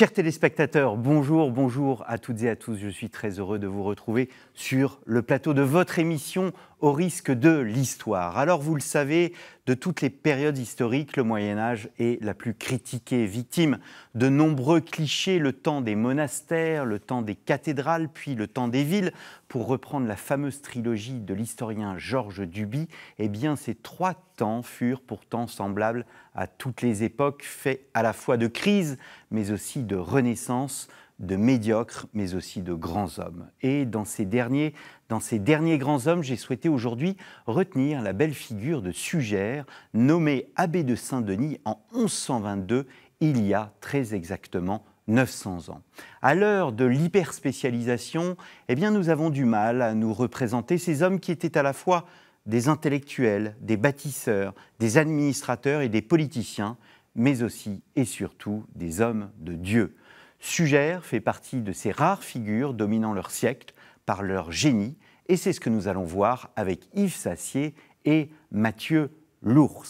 Chers téléspectateurs, bonjour, bonjour à toutes et à tous. Je suis très heureux de vous retrouver sur le plateau de votre émission au risque de l'histoire. Alors vous le savez, de toutes les périodes historiques, le Moyen Âge est la plus critiquée, victime de nombreux clichés, le temps des monastères, le temps des cathédrales, puis le temps des villes. Pour reprendre la fameuse trilogie de l'historien Georges Duby, eh bien ces trois temps furent pourtant semblables à toutes les époques, faits à la fois de crise, mais aussi de renaissance de médiocres, mais aussi de grands hommes. Et dans ces derniers, dans ces derniers grands hommes, j'ai souhaité aujourd'hui retenir la belle figure de Sugère, nommé abbé de Saint-Denis en 1122, il y a très exactement 900 ans. À l'heure de l'hyperspécialisation, eh bien nous avons du mal à nous représenter ces hommes qui étaient à la fois des intellectuels, des bâtisseurs, des administrateurs et des politiciens, mais aussi et surtout des hommes de Dieu sugère fait partie de ces rares figures dominant leur siècle par leur génie, et c'est ce que nous allons voir avec Yves Sassier et Mathieu Lours.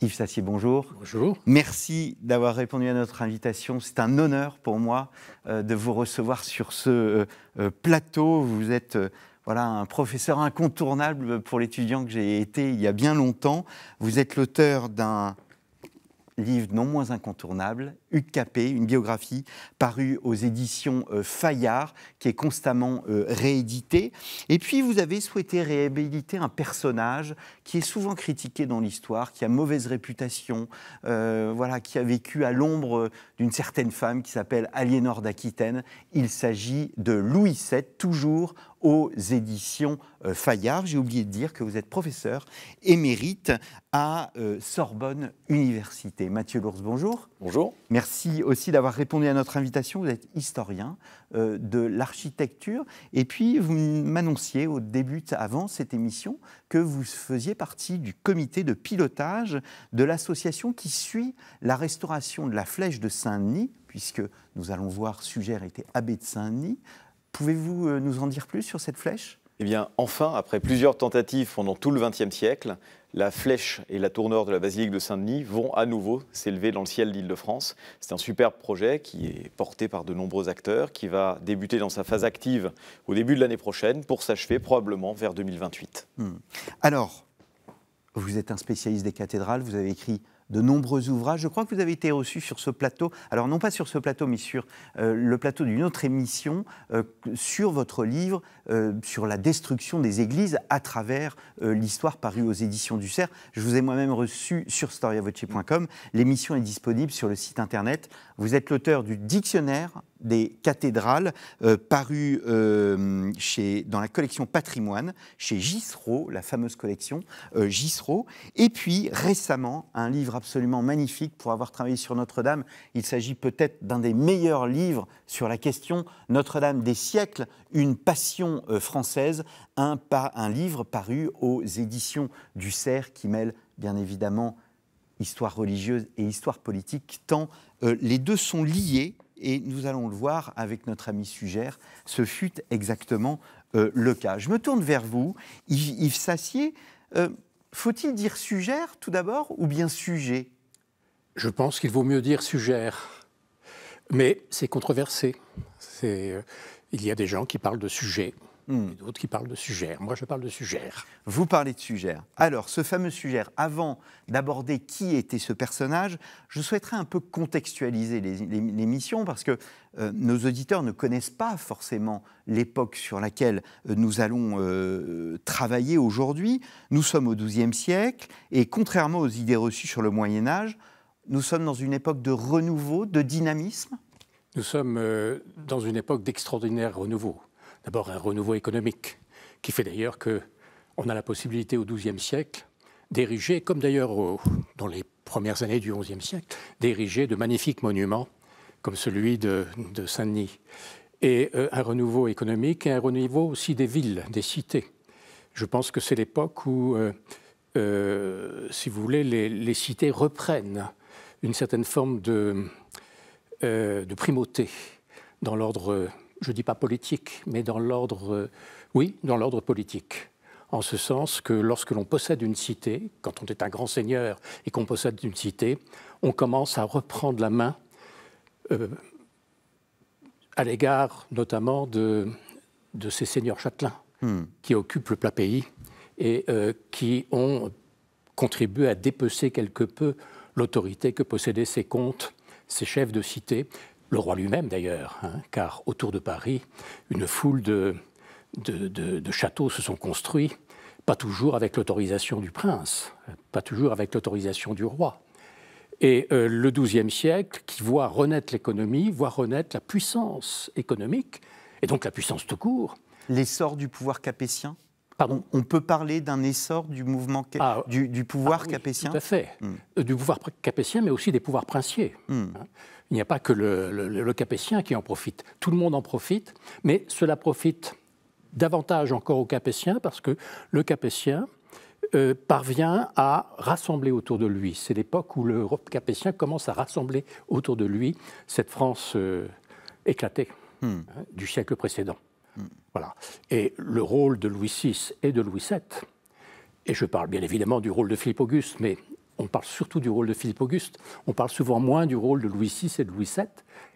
Yves Sassier, bonjour. Bonjour. Merci d'avoir répondu à notre invitation. C'est un honneur pour moi euh, de vous recevoir sur ce euh, euh, plateau. Vous êtes voilà, un professeur incontournable pour l'étudiant que j'ai été il y a bien longtemps. Vous êtes l'auteur d'un livre non moins incontournable, Hugues une biographie parue aux éditions euh, Fayard, qui est constamment euh, rééditée. Et puis, vous avez souhaité réhabiliter un personnage qui est souvent critiqué dans l'histoire, qui a mauvaise réputation, euh, voilà, qui a vécu à l'ombre d'une certaine femme qui s'appelle Aliénor d'Aquitaine. Il s'agit de Louis VII, toujours aux éditions Fayard. J'ai oublié de dire que vous êtes professeur émérite à Sorbonne Université. Mathieu Lourdes, bonjour. Bonjour. Merci Merci aussi d'avoir répondu à notre invitation. Vous êtes historien euh, de l'architecture. Et puis, vous m'annonciez au début, avant cette émission, que vous faisiez partie du comité de pilotage de l'association qui suit la restauration de la flèche de Saint-Denis, puisque nous allons voir Suger était abbé de Saint-Denis. Pouvez-vous euh, nous en dire plus sur cette flèche eh bien, enfin, après plusieurs tentatives pendant tout le XXe siècle, la flèche et la tourneur de la basilique de Saint-Denis vont à nouveau s'élever dans le ciel d'Île-de-France. C'est un superbe projet qui est porté par de nombreux acteurs, qui va débuter dans sa phase active au début de l'année prochaine pour s'achever probablement vers 2028. Hmm. Alors, vous êtes un spécialiste des cathédrales, vous avez écrit de nombreux ouvrages. Je crois que vous avez été reçu sur ce plateau, alors non pas sur ce plateau, mais sur euh, le plateau d'une autre émission, euh, sur votre livre euh, sur la destruction des églises à travers l'histoire parue aux éditions du Cerf. Je vous ai moi-même reçu sur storiavoce.com. L'émission est disponible sur le site internet. Vous êtes l'auteur du dictionnaire des cathédrales euh, parues paru euh, chez, dans la collection Patrimoine, chez Gisreau, la fameuse collection euh, Et puis récemment, un livre absolument magnifique pour avoir travaillé sur Notre-Dame. Il s'agit peut-être d'un des meilleurs livres sur la question Notre-Dame des siècles, une passion euh, française, un, un livre paru aux éditions du Cerf qui mêle bien évidemment histoire religieuse et histoire politique, tant les deux sont liés et nous allons le voir avec notre ami Sugère, ce fut exactement euh, le cas. Je me tourne vers vous, Yves, s'assied Sassier. Euh, faut-il dire Sugère tout d'abord ou bien sujet Je pense qu'il vaut mieux dire Sugère. Mais c'est controversé. Euh, il y a des gens qui parlent de sujet, Hmm. D'autres qui parlent de sujets Moi, je parle de sujets Vous parlez de sujets Alors, ce fameux sujet avant d'aborder qui était ce personnage, je souhaiterais un peu contextualiser l'émission parce que euh, nos auditeurs ne connaissent pas forcément l'époque sur laquelle euh, nous allons euh, travailler aujourd'hui. Nous sommes au XIIe siècle et contrairement aux idées reçues sur le Moyen Âge, nous sommes dans une époque de renouveau, de dynamisme. Nous sommes dans une époque d'extraordinaire renouveau. D'abord un renouveau économique, qui fait d'ailleurs qu'on a la possibilité au XIIe siècle d'ériger, comme d'ailleurs dans les premières années du XIe siècle, d'ériger de magnifiques monuments comme celui de, Saint-Denis. Et euh, un renouveau économique et un renouveau aussi des villes, des cités. Je pense que c'est l'époque où, euh, euh, si vous voulez, les, les, cités reprennent une certaine forme de, de primauté dans l'ordre je ne dis pas politique, mais dans l'ordre, euh, oui, dans l'ordre politique. En ce sens que lorsque l'on possède une cité, quand on est un grand seigneur et qu'on possède une cité, on commence à reprendre la main euh, à l'égard notamment de, de, ces seigneurs châtelains hmm. qui occupent le plat pays et euh, qui ont contribué à dépecer quelque peu l'autorité que possédaient ces comtes, ces chefs de cité, le roi lui-même d'ailleurs, hein, car autour de Paris, une foule de, de, châteaux se sont construits, pas toujours avec l'autorisation du prince, pas toujours avec l'autorisation du roi. Et euh, le e siècle, qui voit renaître l'économie, voit renaître la puissance économique, et donc la puissance tout court. L'essor du pouvoir capétien Pardon on, peut parler d'un essor du mouvement ah, du, pouvoir ah capétien Tout à fait. Hmm. Euh, du pouvoir capétien, mais aussi des pouvoirs princiers. Hmm. Hein. Il n'y a pas que le, Capétien qui en profite. Tout le monde en profite, mais cela profite davantage encore au Capétien, parce que le Capétien euh, parvient à rassembler autour de lui. C'est l'époque où le Capétien commence à rassembler autour de lui cette France euh, éclatée hmm. hein, du siècle précédent. Hmm. Voilà. Et le rôle de Louis VI et de Louis VII, et je parle bien évidemment du rôle de Philippe Auguste, mais on parle surtout du rôle de Philippe Auguste, on parle souvent moins du rôle de Louis VI et de Louis VII,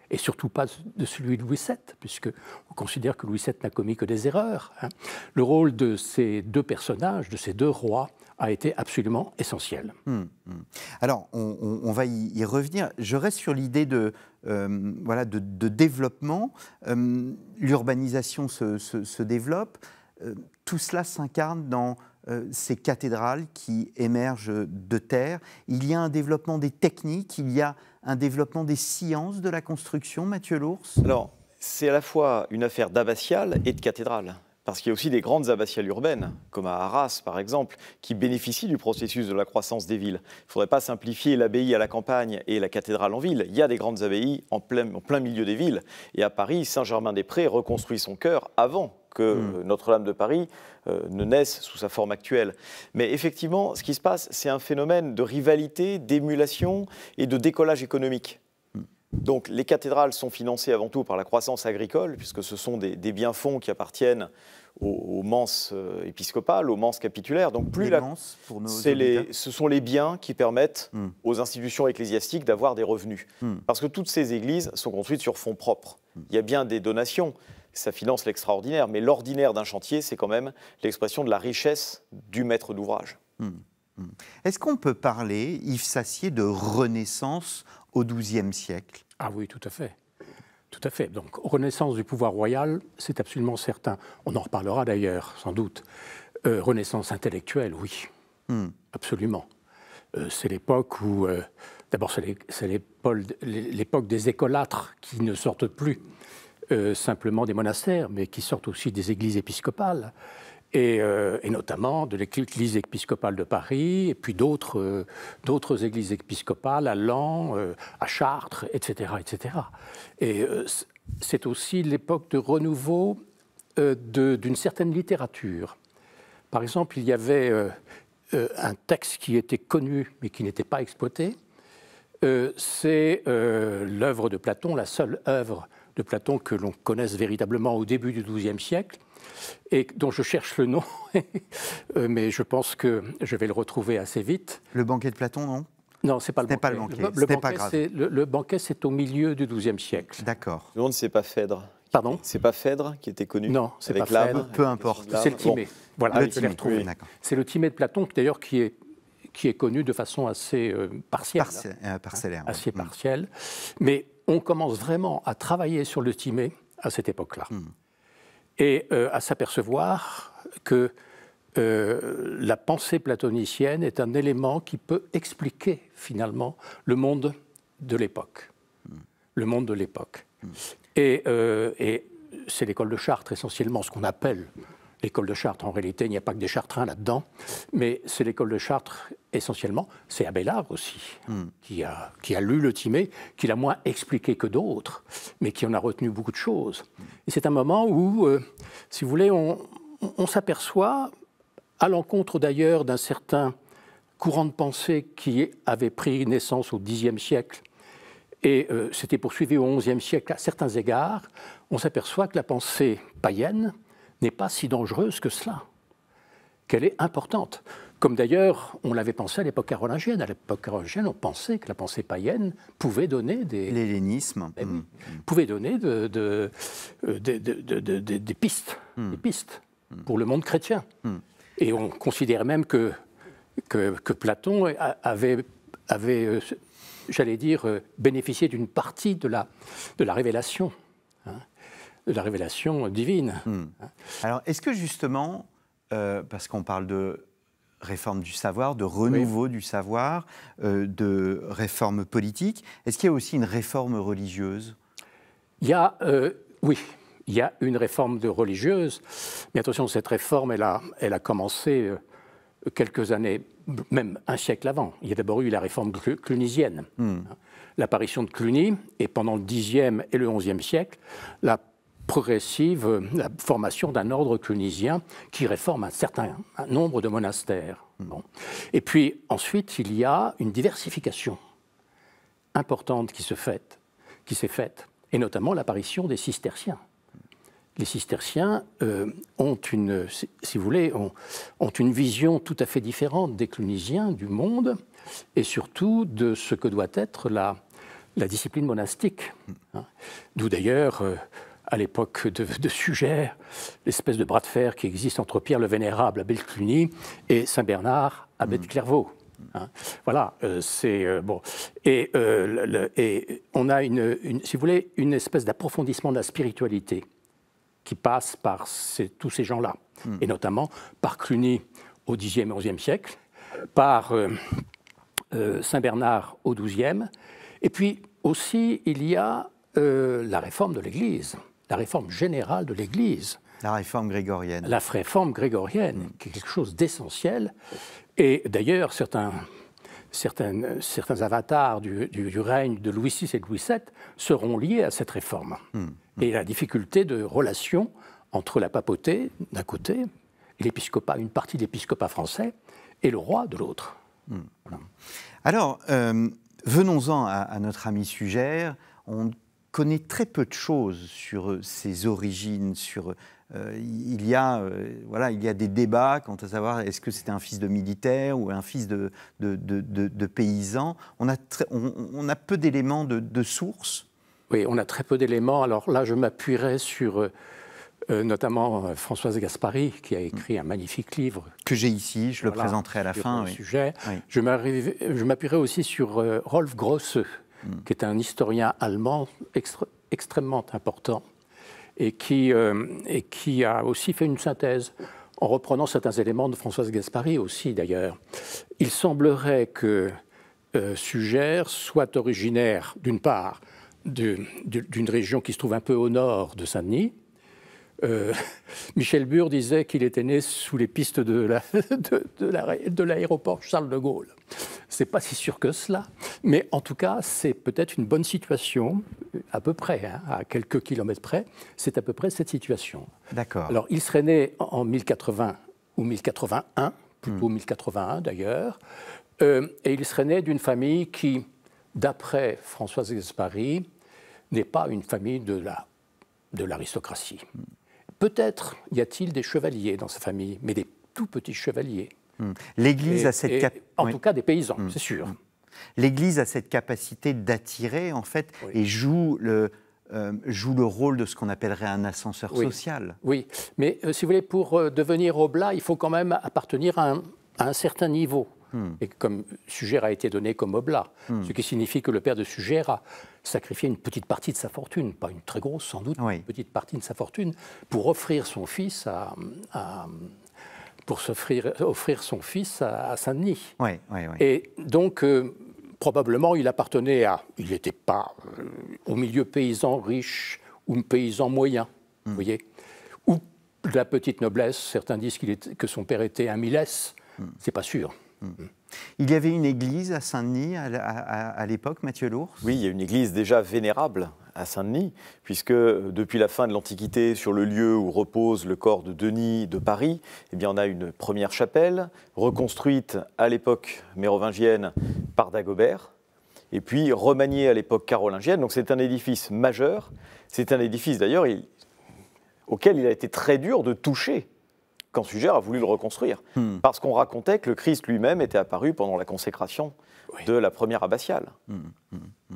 et surtout pas de celui de Louis VII, puisque on considère que Louis VII n'a commis que des erreurs. Hein. Le rôle de ces deux personnages, de ces deux rois, a été absolument essentiel. Hum, hum. Alors, on, va y, revenir. Je reste sur l'idée de, euh, voilà, de, développement. Euh, l'urbanisation se, développe. Euh, tout cela s'incarne dans euh, ces cathédrales qui émergent de terre. Il y a un développement des techniques, il y a un développement des sciences de la construction, Mathieu Lours Alors, c'est à la fois une affaire d'abbatiale et de cathédrale. Parce qu'il y a aussi des grandes abbatiales urbaines, comme à Arras par exemple, qui bénéficient du processus de la croissance des villes. Il ne faudrait pas simplifier l'abbaye à la campagne et la cathédrale en ville. Il y a des grandes abbayes en plein, en plein milieu des villes. Et à Paris, Saint-Germain-des-Prés reconstruit son cœur avant que hmm. Notre-Dame de Paris euh, ne naisse sous sa forme actuelle. Mais effectivement, ce qui se passe, c'est un phénomène de rivalité, d'émulation et de décollage économique. Hmm. Donc les cathédrales sont financées avant tout par la croissance agricole, puisque ce sont des, biens-fonds qui appartiennent aux, aux euh, épiscopales, aux manses capitulaires. Donc plus la, pour nos les, ce sont les biens qui permettent hmm. aux institutions ecclésiastiques d'avoir des revenus. Parce que toutes ces églises sont construites sur fonds propres. Il y a bien des donations, ça finance l'extraordinaire. Mais l'ordinaire d'un chantier, c'est quand même l'expression de la richesse du maître d'ouvrage. Hmm. Hmm. Est-ce qu'on peut parler, Yves Sassier, de renaissance au XIIe siècle Ah oui, tout à fait. Tout à fait. Donc, renaissance du pouvoir royal, c'est absolument certain. On en reparlera d'ailleurs, sans doute. Euh, renaissance intellectuelle, oui. Hmm. Absolument. Euh, c'est l'époque où. Euh, d'abord, c'est l'époque des écolâtres qui ne sortent plus. Euh, simplement des monastères, mais qui sortent aussi des églises épiscopales, et, euh, notamment de l'église épiscopale de Paris, et puis d'autres, euh, églises épiscopales à Lens, à Chartres, etc. etc. Et c'est aussi l'époque de renouveau d'une certaine littérature. Par exemple, il y avait un texte qui était connu, mais qui n'était pas exploité. c'est l'œuvre de Platon, la seule œuvre de Platon que l'on connaisse véritablement au début du XIIe siècle et dont je cherche le nom, euh, mais je pense que je vais le retrouver assez vite. Le banquet de Platon, non non, c'est pas, le banquet. pas le banquet. c'est au milieu du XIIe siècle. D'accord. Le monde, c'est pas Phèdre. Pardon C'est pas Phèdre qui était connu Non, c'est pas Phèdre. Peu importe. C'est le Timée. je Voilà, le retrouver C'est le Timée de Platon, d'ailleurs, qui est qui est connu de façon assez euh, partielle. Euh, parcellaire. Hein, assez mm. partielle. Mais on commence vraiment à travailler sur le timé à cette époque-là. Hmm. Et euh, à s'apercevoir que euh, la pensée platonicienne est un élément qui peut expliquer finalement le monde de l'époque. Hmm. Le monde de l'époque. Hmm. Euh, et, c'est l'école de Chartres essentiellement, ce qu'on appelle l'école de Chartres. En réalité, il n'y a pas que des Chartrains là-dedans, mais c'est l'école de Chartres essentiellement, c'est Abelard aussi, hmm. qui, a, lu le Timé, qui l'a moins expliqué que d'autres, mais qui en a retenu beaucoup de choses. Et c'est un moment où, euh, si vous voulez, on, s'aperçoit, à l'encontre d'ailleurs d'un certain courant de pensée qui avait pris naissance au Xe siècle et euh, s'était poursuivi au XIe siècle à certains égards, on s'aperçoit que la pensée païenne n'est pas si dangereuse que cela, qu'elle est importante. Comme d'ailleurs, on l'avait pensé à l'époque carolingienne. À l'époque carolingienne, on pensait que la pensée païenne pouvait donner des... L'hellénisme. Eh mm. Mm. Pouvait donner de, euh, des pistes, mm. des pistes pour le monde chrétien. Et on considérait même que, que, Platon avait, avait euh, j'allais dire, euh, bénéficié d'une partie de la, de la révélation, hein, de la révélation divine. Hein. Alors, est-ce que justement, parce qu'on parle de réforme du savoir, de renouveau du savoir, euh, de réforme politique. Est-ce qu'il y a aussi une réforme religieuse Il y a, euh, oui, il y a une réforme de religieuse. Mais attention, cette réforme, elle a, elle a commencé euh, quelques années, même un siècle avant. Il y a d'abord eu la réforme clunisienne. Hmm. L'apparition de Cluny, et pendant le Xe et le XIe siècle, la progressive la formation d'un ordre clunisien qui réforme un certain nombre de monastères. Hmm. Bon. Et puis ensuite, il y a une diversification importante qui se fait, qui s'est faite, et notamment l'apparition des cisterciens. Les cisterciens euh, ont une, si vous voulez, ont, une vision tout à fait différente des clunisiens du monde, et surtout de ce que doit être la, la discipline monastique. Hein. D'où d'ailleurs euh, à l'époque de, de l'espèce de bras de fer qui existe entre Pierre le Vénérable à Cluny, et Saint Bernard à de hmm. Clairvaux. Hein. voilà, euh, c'est euh, bon. Euh, et, on a une, si vous voulez, une espèce d'approfondissement de la spiritualité qui passe par tous ces gens-là, hmm. et notamment par Cluny au Xe et XIe siècle, par Saint Bernard au XIIe, et puis aussi il y a la réforme de l'Église la réforme générale de l'Église. La réforme grégorienne. La réforme grégorienne, mm. qui est quelque chose d'essentiel. Et d'ailleurs, certains, certains, certains avatars du, règne de Louis VI et de Louis VII seront liés à cette réforme. Mm. Mm. Et la difficulté de relation entre la papauté, d'un côté, et l'épiscopat, une partie de l'épiscopat français, et le roi, de l'autre. Alors, euh, venons-en à, notre ami Suger, On connaît très peu de choses sur euh, ses origines, sur euh, il y a euh, voilà il y a des débats quant à savoir est-ce que c'était un fils de militaire ou un fils de, de, de, paysan. On a on, a peu d'éléments de, sources. Oui, on a très peu d'éléments. Alors là, je m'appuierai sur notamment Françoise Gaspari, qui a écrit un magnifique livre. Que j'ai ici, je le présenterai à la fin. Oui. Sujet. Je m'appuierai aussi sur Rolf Grosse, qui est un historien allemand extrêmement important euh, et qui, a aussi fait une synthèse en reprenant certains éléments de Françoise Gaspari aussi d'ailleurs. Il semblerait que euh, Suger soit originaire d'une part d'une région qui se trouve un peu au nord de Saint-Denis, euh, Michel Burr disait qu'il était né sous les pistes de l'aéroport Charles de Gaulle. C'est pas si sûr que cela, mais en tout cas, c'est peut-être une bonne situation, à peu près, hein, à quelques kilomètres près, c'est à peu près cette situation. D'accord. Alors, il serait né en 1080 ou 1081, plutôt 1081 hmm. d'ailleurs, euh, et il serait né d'une famille qui, d'après Françoise Gaspari, n'est pas une famille de la de l'aristocratie. Hmm. Peut-être y a-t-il des chevaliers dans sa famille, mais des tout petits chevaliers. Mm. L'Église a cette En tout cas des paysans, mm. c'est sûr. Mm. L'Église a cette capacité d'attirer, en fait, et joue le, euh, joue le rôle de ce qu'on appellerait un ascenseur social. Oui, mais euh, si vous voulez, pour euh, devenir oblat, il faut quand même appartenir à un, certain niveau. Et comme Sugère a été donné comme oblat, ce qui signifie que le père de Sugère a sacrifié une petite partie de sa fortune, pas une très grosse sans doute, une petite partie de sa fortune, pour offrir son fils à, pour offrir, offrir son fils à, Saint-Denis. Oui, oui, oui. Et donc, euh, probablement, il appartenait à. Il n'était pas euh, au milieu paysan riche ou paysan moyen, hmm. vous voyez Ou de la petite noblesse. Certains disent qu'il est, que son père était un milès. Hmm. C'est pas sûr. Hmm. Il y avait une église à Saint-Denis à, à, l'époque, Mathieu Lourdes. Oui, il y a une église déjà vénérable à Saint-Denis, puisque euh, depuis la fin de l'Antiquité, sur le lieu où repose le corps de Denis de Paris, eh bien, on a une première chapelle, reconstruite à l'époque mérovingienne par Dagobert, et puis remaniée à l'époque carolingienne. Donc c'est un édifice majeur, c'est un édifice d'ailleurs auquel il a été très dur de toucher quand Suger a voulu le reconstruire. Hmm. Parce qu'on racontait que le Christ lui-même était apparu pendant la consécration de la première abbatiale. Hmm, hmm,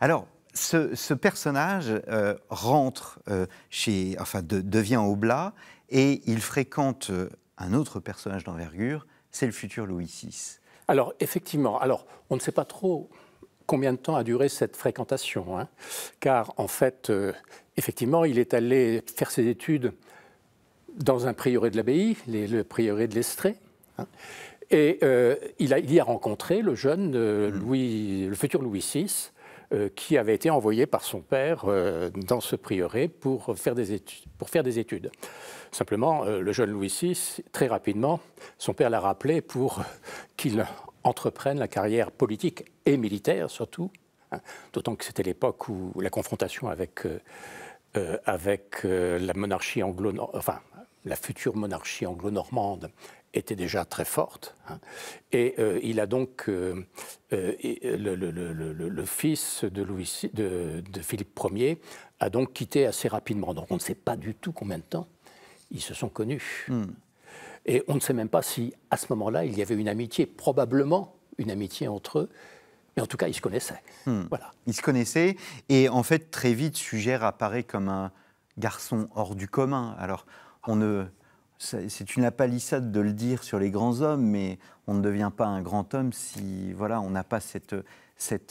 Alors, ce, personnage euh, rentre euh, chez, enfin, devient Oblat et il fréquente euh, un autre personnage d'envergure, c'est le futur Louis VI. Alors effectivement, alors on ne sait pas trop combien de temps a duré cette fréquentation, hein, car en fait, effectivement, il est allé faire ses études dans un prieuré de l'abbaye, le prieuré de l'Estrée. Hein, et il, y a rencontré le jeune mm. Louis, le futur Louis VI, euh, qui avait été envoyé par son père euh, dans ce prieuré pour faire des études. Pour faire des études. Simplement, euh, le jeune Louis VI, très rapidement, son père l'a rappelé pour qu'il entreprenne la carrière politique et militaire surtout, hein. d'autant que c'était l'époque où la confrontation avec, avec la monarchie la future monarchie anglo-normande était déjà très forte. Hein. Et euh, il a donc euh, euh, le, fils de, Louis, de, de, Philippe Ier a donc quitté assez rapidement. Donc on ne sait pas du tout combien de temps ils se sont connus. Hmm. Et on ne sait même pas si à ce moment-là il y avait une amitié, probablement une amitié entre eux. Mais en tout cas, ils se connaissaient. Hmm. Voilà. Ils se connaissaient. Et en fait, très vite, Suger apparaît comme un garçon hors du commun. Alors, on ne c'est une appalissade de le dire sur les grands hommes, mais on ne devient pas un grand homme si voilà, on n'a pas cette,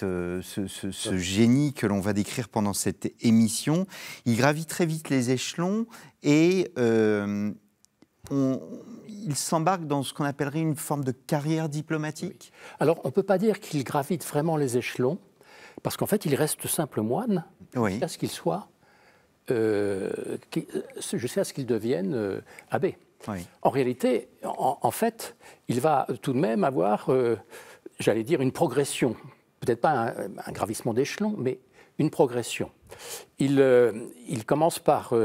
euh, ce, génie que l'on va décrire pendant cette émission. Il gravit très vite les échelons et euh, il s'embarque dans ce qu'on appellerait une forme de carrière diplomatique. Alors on ne peut pas dire qu'il gravite vraiment les échelons, parce qu'en fait il reste simple moine, ce qu'il soit euh, euh, jusqu'à ce qu'il devienne euh, abbé. En réalité, en, fait, il va tout de même avoir, euh, j'allais dire, une progression. Peut-être pas un, gravissement d'échelon, mais une progression. Il, il commence par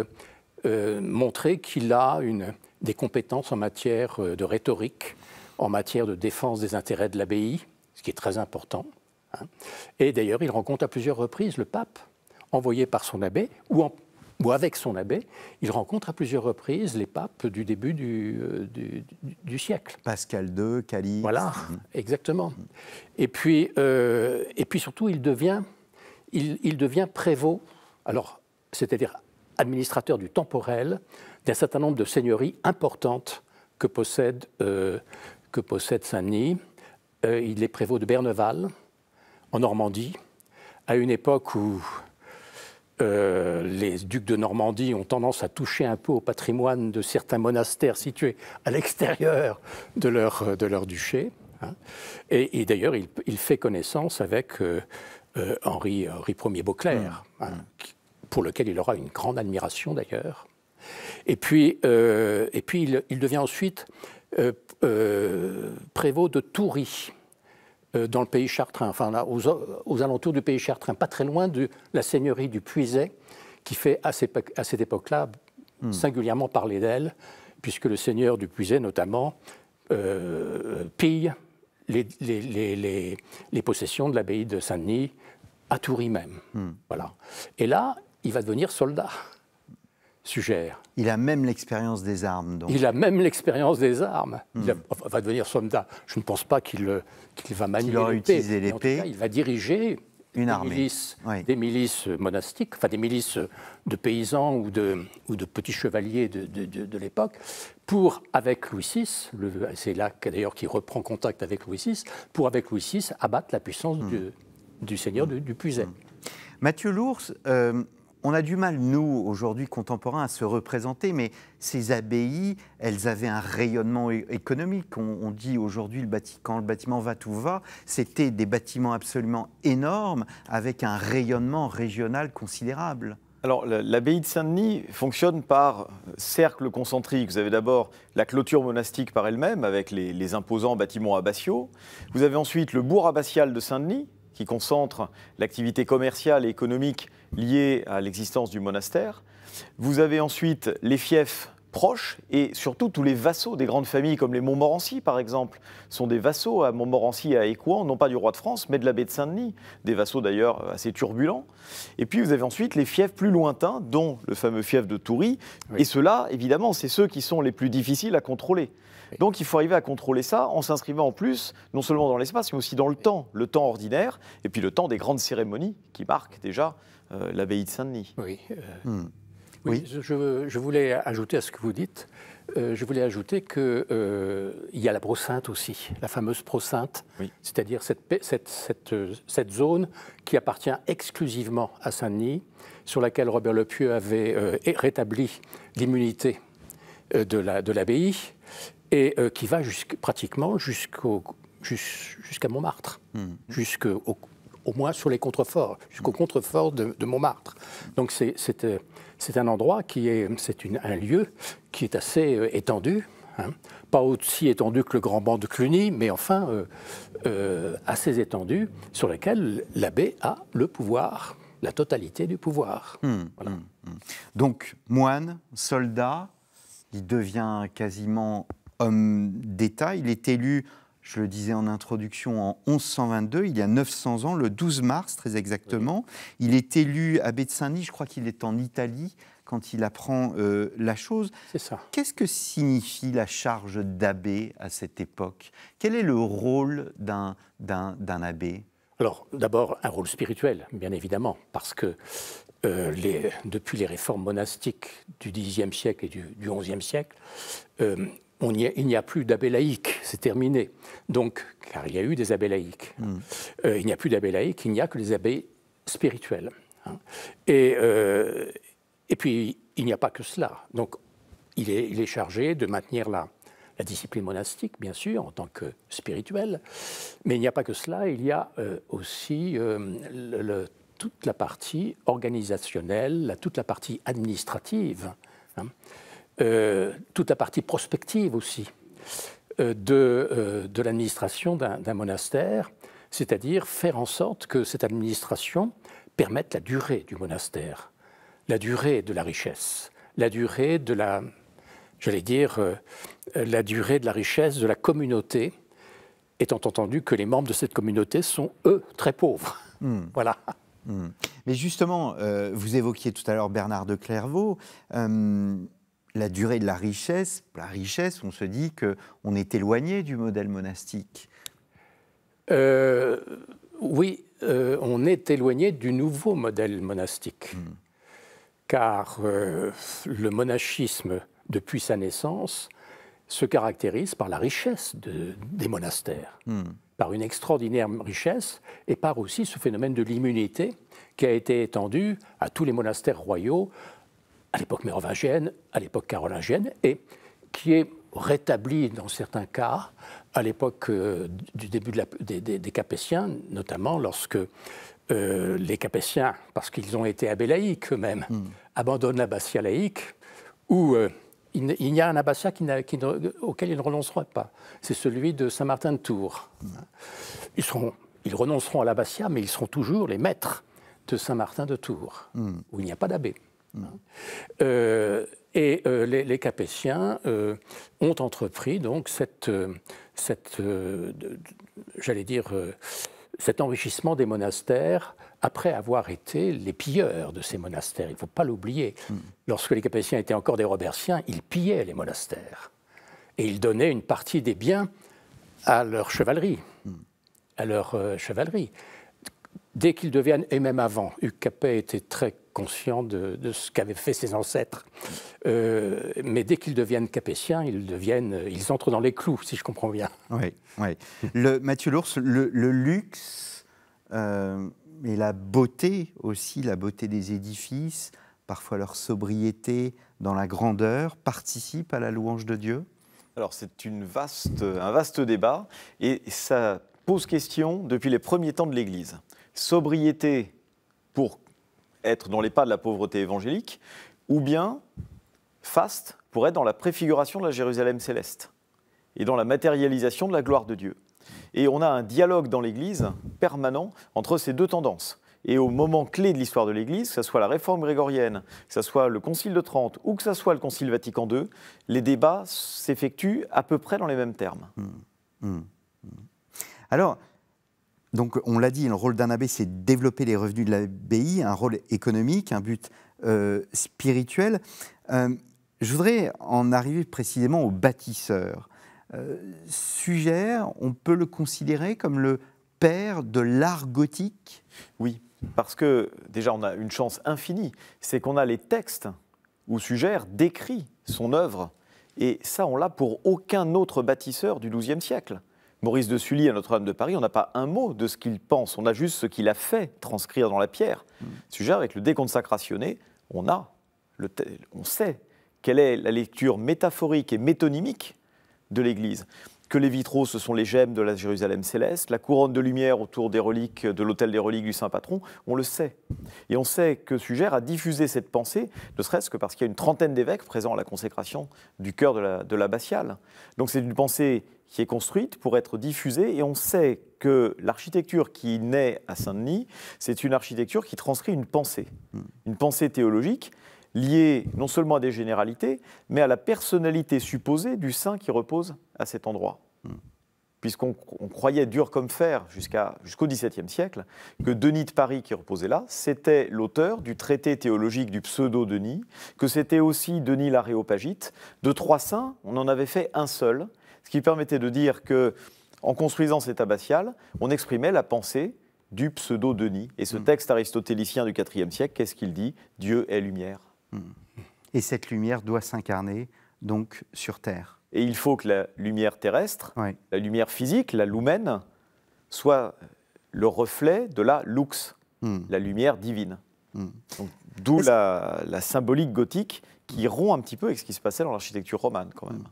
montrer qu'il a une, des compétences en matière de rhétorique, en matière de défense des intérêts de l'abbaye, ce qui est très important. Hein. Et d'ailleurs, il rencontre à plusieurs reprises le pape, envoyé par son abbé, ou en ou avec son abbé, il rencontre à plusieurs reprises les papes du début du, euh, siècle. Pascal II, Calixte. Voilà, mhm. exactement. Et puis, euh, et puis surtout, il devient, il, devient prévôt, alors, c'est-à-dire administrateur du temporel, d'un certain nombre de seigneuries importantes que possède, euh, que possède Saint-Denis. il est prévôt de Berneval, en Normandie, à une époque où euh, les ducs de Normandie ont tendance à toucher un peu au patrimoine de certains monastères situés à l'extérieur de leur, de leur duché. Hein. Et, d'ailleurs, il, fait connaissance avec euh, euh, Henri, Henri Ier Beauclerc, mmh. hein, pour lequel il aura une grande admiration d'ailleurs. Et puis, et puis il, il devient ensuite prévôt de Toury euh, dans le pays chartrain, enfin là, aux, alentours du pays chartrain, pas très loin de la seigneurie du Puiset, qui fait à, cette époque-là hmm. singulièrement parler d'elle, puisque le seigneur du Puiset, notamment, euh, pille les, possessions de l'abbaye de Saint-Denis à Toury même. Hmm. Voilà. Et là, il va devenir soldat suggère. Il a même l'expérience des armes, Il a même l'expérience des armes. Il va devenir soldat. Je ne pense pas qu'il va manier l'épée. Il va diriger une des armée. Milices, Des milices monastiques, enfin des milices de paysans ou de, petits chevaliers de, l'époque, pour, avec Louis VI, c'est là d'ailleurs qu'il reprend contact avec Louis VI, pour, avec Louis VI, abattre la puissance hmm. du, seigneur hmm. du, du hmm. Mathieu Lours, euh, on a du mal, nous, aujourd'hui contemporains, à se représenter, mais ces abbayes, elles avaient un rayonnement économique. On, dit aujourd'hui, le quand le bâtiment va, tout va, c'était des bâtiments absolument énormes, avec un rayonnement régional considérable. Alors, l'abbaye de Saint-Denis fonctionne par cercle concentrique. Vous avez d'abord la clôture monastique par elle-même, avec les, les imposants bâtiments abbatiaux. Vous avez ensuite le bourg abbatial de Saint-Denis, qui concentre l'activité commerciale et économique liée à l'existence du monastère. Vous avez ensuite les fiefs proches et surtout tous les vassaux des grandes familles comme les Montmorency par exemple sont des vassaux à Montmorency et à Écouen, non pas du roi de France mais de la baie de Saint-Denis, des vassaux d'ailleurs assez turbulents. Et puis vous avez ensuite les fiefs plus lointains dont le fameux fief de Toury et ceux-là évidemment c'est ceux qui sont les plus difficiles à contrôler. Donc il faut arriver à contrôler ça en s'inscrivant en plus, non seulement dans l'espace, mais aussi dans le temps, le temps ordinaire, et puis le temps des grandes cérémonies qui marquent déjà euh, l'abbaye de Saint-Denis. Oui. Euh, hmm. oui, Je, voulais ajouter à ce que vous dites, euh, je voulais ajouter qu'il y a la Procinte aussi, la fameuse Procinte, c'est-à-dire cette, zone qui appartient exclusivement à Saint-Denis, sur laquelle Robert Lepieux avait rétabli l'immunité de l'abbaye et euh, qui va pratiquement jusqu'au, jusqu'à Montmartre, mmh. au moins sur les contreforts, jusqu'au contreforts mmh. contrefort de, Montmartre. Donc euh, c'est, un endroit qui est, c'est un lieu qui est assez euh, étendu, hein. pas aussi étendu que le Grand Banc de Cluny, mais enfin assez étendu, sur lequel l'abbé a le pouvoir, la totalité du pouvoir. Mmh, Donc moine, soldat, il devient quasiment homme d'État. Il est élu, je le disais en introduction, en 1122, il y a 900 ans, le 12 mars très exactement. Il est élu abbé de Saint-Denis, je crois qu'il est en Italie quand il apprend euh, la chose. C'est ça. Qu'est-ce que signifie la charge d'abbé à cette époque Quel est le rôle d'un, d'un, abbé alors, d'abord, un rôle spirituel, bien évidemment, parce que euh, depuis les réformes monastiques du Xe siècle et du, XIe siècle, euh, il n'y a plus d'abbé laïque, c'est terminé. Donc, car il y a eu des abbés laïques. Hmm. Euh, il n'y a plus d'abbés laïques, il n'y a que les abbés spirituels. Hein. Et, euh, et puis, il n'y a pas que cela. Donc, il est, il est chargé de maintenir la, la, discipline monastique, bien sûr, en tant que spirituel. Mais il n'y a pas que cela, il y a euh, aussi le, toute la partie organisationnelle, toute la partie administrative. Hein. Euh, toute la partie prospective aussi euh, euh, de, l'administration d'un monastère, c'est-à-dire faire en sorte que cette administration permette la durée du monastère, la durée de la richesse, la durée de la, j'allais dire, la durée de la richesse de la communauté, étant entendu que les membres de cette communauté sont, eux, très pauvres. Hmm. Voilà. Hmm. Mais justement, vous évoquiez tout à l'heure Bernard de Clairvaux la durée de la richesse, la richesse, on se dit qu'on est éloigné du modèle monastique. Euh, oui, euh, on est éloigné du nouveau modèle monastique, hmm. car euh, le monachisme, depuis sa naissance, se caractérise par la richesse des monastères, hmm. par une extraordinaire richesse et par aussi ce phénomène de l'immunité qui a été étendu à tous les monastères royaux à l'époque mérovingienne, à l'époque carolingienne, et qui est rétablie dans certains cas à l'époque euh, du début de la, des, Capétiens, notamment lorsque euh, les Capétiens, parce qu'ils ont été abbés eux-mêmes, hmm. abandonnent l'abbatia laïque, où euh, il, y a un abbatiat qui auquel ils ne renonceront pas. C'est celui de Saint-Martin de Tours. Hmm. Ils, ils renonceront à l'abbatia, mais ils seront toujours les maîtres de Saint-Martin de Tours, hmm. où il n'y a pas d'abbé. Euh, et euh, les, Capétiens euh, ont entrepris donc cette, j'allais dire, cet enrichissement des monastères après avoir été les pilleurs de ces monastères. Il ne faut pas l'oublier. Hmm. Lorsque les Capétiens étaient encore des Robertiens, ils pillaient les monastères et ils donnaient une partie des biens à leur chevalerie, hmm. à leur chevalerie dès qu'ils deviennent, et même avant, Hugues Capet était très conscient de, ce qu'avaient fait ses ancêtres, euh, mais dès qu'ils deviennent capétiens, ils, deviennent, ils entrent dans les clous, si je comprends bien. Oui, oui. Le, Mathieu Lours, le, luxe euh, et la beauté aussi, la beauté des édifices, parfois leur sobriété dans la grandeur, participent à la louange de Dieu alors c'est un vaste débat et ça pose question depuis les premiers temps de l'Église sobriété pour être dans les pas de la pauvreté évangélique, ou bien faste pour être dans la préfiguration de la Jérusalem céleste et dans la matérialisation de la gloire de Dieu. Et on a un dialogue dans l'Église permanent entre ces deux tendances. Et au moment clé de l'histoire de l'Église, que ce soit la réforme grégorienne, que ce soit le Concile de Trente ou que ce soit le Concile Vatican II, les débats s'effectuent à peu près dans les mêmes termes. Hmm. Hmm. Hmm. Alors, donc, on l'a dit, le rôle d'un abbé, c'est développer les revenus de l'abbaye, un rôle économique, un but euh, spirituel. Euh, je voudrais en arriver précisément au bâtisseur. Euh, on peut le considérer comme le père de l'art gothique Oui, parce que déjà, on a une chance infinie, c'est qu'on a les textes où Suger décrit son œuvre. Et ça, on l'a pour aucun autre bâtisseur du XIIe siècle. Maurice de Sully à Notre-Dame de Paris, on n'a pas un mot de ce qu'il pense, on a juste ce qu'il a fait transcrire dans la pierre. Mmh. avec le déconsacrationné, on a, le on sait quelle est la lecture métaphorique et métonymique de l'Église. Que les vitraux, ce sont les gemmes de la Jérusalem céleste, la couronne de lumière autour des reliques de l'autel des reliques du Saint Patron, on le sait. Et on sait que Sugère a diffusé cette pensée, ne serait-ce que parce qu'il y a une trentaine d'évêques présents à la consécration du cœur de la, de l'abbatiale. Donc c'est une pensée qui est construite pour être diffusée et on sait que l'architecture qui naît à Saint-Denis, c'est une architecture qui transcrit une pensée, hmm. une pensée théologique liée non seulement à des généralités, mais à la personnalité supposée du saint qui repose à cet endroit. Hmm. Puisqu'on croyait dur comme fer jusqu'au XVIIe siècle que Denis de Paris, qui reposait là, c'était l'auteur du traité théologique du pseudo-Denis, que c'était aussi Denis l'Aréopagite. De trois saints, on en avait fait un seul, ce qui permettait de dire que, en construisant cet abbatial, on exprimait la pensée du pseudo-Denis. Et ce hmm. texte aristotélicien du IVe siècle, qu'est-ce qu'il dit Dieu est lumière. Hmm. Et cette lumière doit s'incarner donc sur Terre. Et il faut que la lumière terrestre, la lumière physique, la lumen, soit le reflet de la luxe, hmm. la lumière divine. D'où la, symbolique gothique qui rompt un petit peu avec ce qui se passait dans l'architecture romane quand même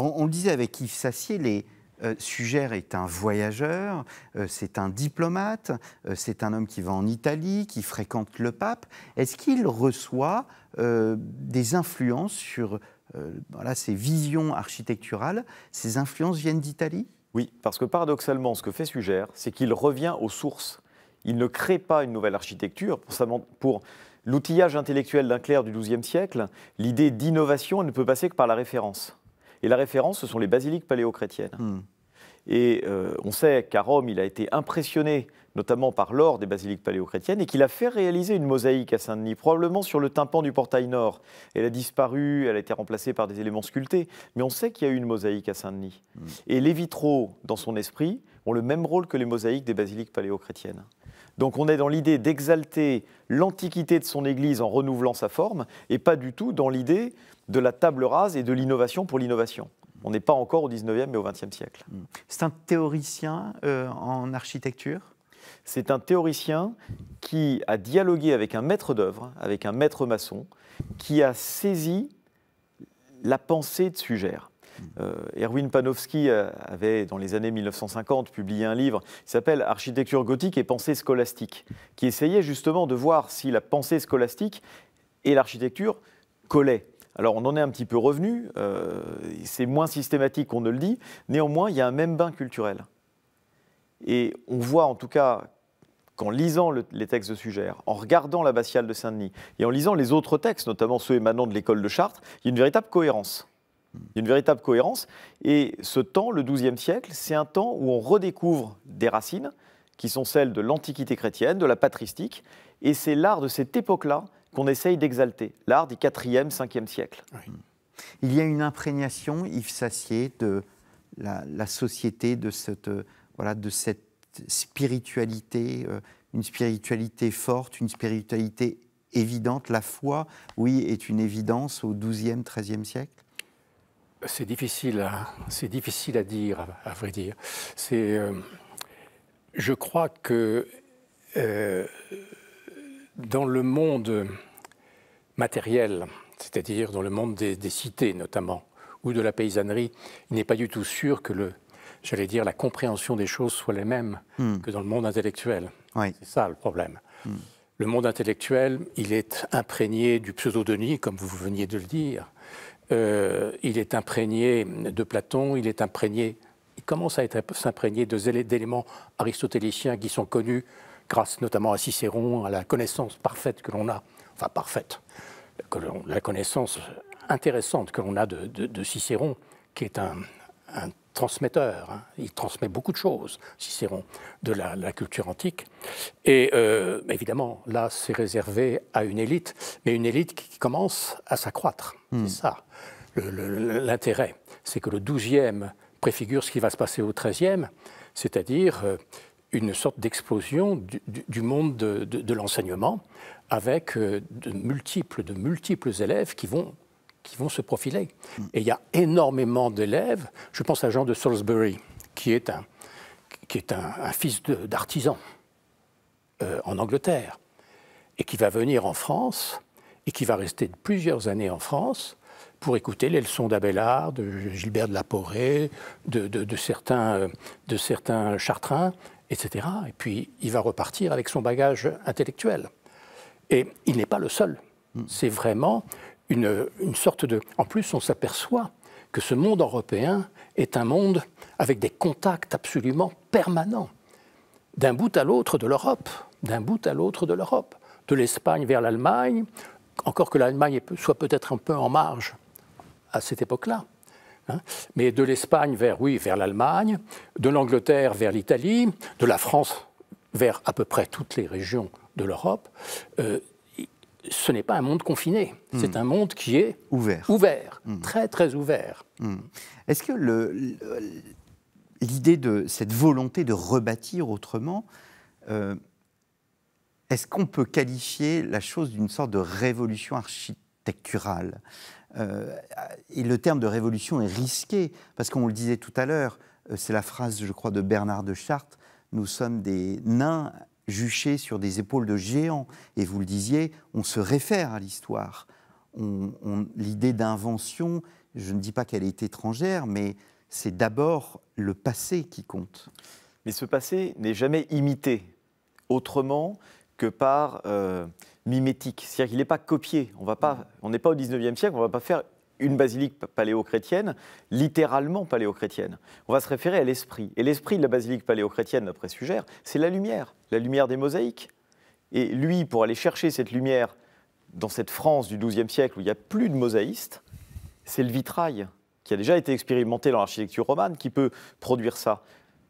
on, disait avec Yves Sassier, les, euh, est un voyageur, euh, c'est un diplomate, euh, c'est un homme qui va en Italie, qui fréquente le pape. Est-ce qu'il reçoit des influences sur ses visions architecturales Ces influences viennent d'Italie Oui, parce que paradoxalement, ce que fait Suger, c'est qu'il revient aux sources. Il ne crée pas une nouvelle architecture pour, l'outillage intellectuel d'un clerc du XIIe siècle. L'idée d'innovation ne peut passer que par la référence. Et la référence, ce sont les basiliques paléochrétiennes. Hmm. Et euh, on sait qu'à Rome, il a été impressionné notamment par l'or des basiliques paléochrétiennes, et qu'il a fait réaliser une mosaïque à Saint-Denis, probablement sur le tympan du portail nord. Elle a disparu, elle a été remplacée par des éléments sculptés, mais on sait qu'il y a eu une mosaïque à Saint-Denis. Hmm. Et les vitraux, dans son esprit, ont le même rôle que les mosaïques des basiliques paléochrétiennes. Donc on est dans l'idée d'exalter l'antiquité de son Église en renouvelant sa forme, et pas du tout dans l'idée de la table rase et de l'innovation pour l'innovation. On n'est pas encore au 19e mais au 20e siècle. Mm. C'est un théoricien euh, en architecture C'est un théoricien qui a dialogué avec un maître d'œuvre, avec un maître maçon, qui a saisi la pensée de Suger. Mm. Euh, Erwin Panofsky euh, avait, dans les années 1950, publié un livre qui s'appelle Architecture gothique et pensée scolastique, qui essayait justement de voir si la pensée scolastique et l'architecture collaient alors on en est un petit peu revenu, euh, c'est moins systématique qu'on ne le dit, néanmoins il y a un même bain culturel. Et on voit en tout cas qu'en lisant les textes de Sugère, en regardant l'abbatiale de Saint-Denis et en lisant les autres textes, notamment ceux émanant de l'école de Chartres, il y a une véritable cohérence. Il y a une véritable cohérence. Et ce temps, le XIIe siècle, c'est un temps où on redécouvre des racines qui sont celles de l'Antiquité chrétienne, de la patristique. Et c'est l'art de cette époque-là qu'on essaye d'exalter. L'art du 4e, 5e siècle. Il y a une imprégnation, Yves Sassier, de la, société, de cette, euh, voilà, de cette spiritualité, euh, une spiritualité forte, une spiritualité évidente. La foi, oui, est une évidence au 13 e siècle C'est difficile, c'est difficile à dire, à vrai dire. C'est, euh, je crois que dans le monde matériel, c'est-à-dire dans le monde des, cités notamment, ou de la paysannerie, il n'est pas du tout sûr que le, j'allais dire, la compréhension des choses soit les mêmes hmm. que dans le monde intellectuel. Oui. C'est ça le problème. Hmm. Le monde intellectuel, il est imprégné du pseudo-Denis, comme vous veniez de le dire. Euh, il est imprégné de Platon, il est imprégné, il commence à s'imprégner d'éléments aristotéliciens qui sont connus grâce notamment à Cicéron, à la connaissance parfaite que l'on a, enfin parfaite, la connaissance intéressante que l'on a de, Cicéron, qui est un, transmetteur. Hein. Il transmet beaucoup de choses, Cicéron, de la, culture antique. Et euh, évidemment, là, c'est réservé à une élite, mais une élite qui commence à s'accroître. Hmm. C'est ça l'intérêt. C'est que le 12e préfigure ce qui va se passer au 13e, c'est-à-dire euh, une sorte d'explosion du, monde de, l'enseignement, avec euh, de multiples, de multiples élèves qui vont qui vont se profiler. Et il y a énormément d'élèves. Je pense à Jean de Salisbury, qui est un, qui est un, fils d'artisan euh, en Angleterre, et qui va venir en France, et qui va rester plusieurs années en France pour écouter les leçons d'Abelard, de Gilbert de la Porée, de, certains, de certains euh, etc. Et puis il va repartir avec son bagage intellectuel. Et il n'est pas le seul. Hmm. C'est vraiment une, une, sorte de... En plus, on s'aperçoit que ce monde européen est un monde avec des contacts absolument permanents, d'un bout à l'autre de l'Europe, d'un bout à l'autre de l'Europe, de l'Espagne vers l'Allemagne, encore que l'Allemagne soit peut-être un peu en marge à cette époque-là, Hein, mais de l'Espagne vers, oui, vers l'Allemagne, de l'Angleterre vers l'Italie, de la France vers à peu près toutes les régions de l'Europe, euh, ce n'est pas un monde confiné, hmm. c'est un monde qui est ouvert, ouvert hmm. très très ouvert. Hmm. Est-ce que l'idée de cette volonté de rebâtir autrement, euh, est-ce qu'on peut qualifier la chose d'une sorte de révolution architecturale euh, et le terme de révolution est risqué, parce qu'on le disait tout à l'heure, euh, c'est la phrase, je crois, de Bernard de Chartres, nous sommes des nains juchés sur des épaules de géants. Et vous le disiez, on se réfère à l'histoire. L'idée d'invention, je ne dis pas qu'elle est étrangère, mais c'est d'abord le passé qui compte. Mais ce passé n'est jamais imité autrement que par euh, mimétique. C'est-à-dire qu'il n'est pas copié. On va pas, on n'est pas au 19e siècle, on ne va pas faire une basilique paléochrétienne, littéralement paléochrétienne. On va se référer à l'esprit. Et l'esprit de la basilique paléochrétienne, d'après Sugère, c'est la lumière, la lumière des mosaïques. Et lui, pour aller chercher cette lumière dans cette France du XIIe siècle où il n'y a plus de mosaïstes, c'est le vitrail qui a déjà été expérimenté dans l'architecture romane qui peut produire ça.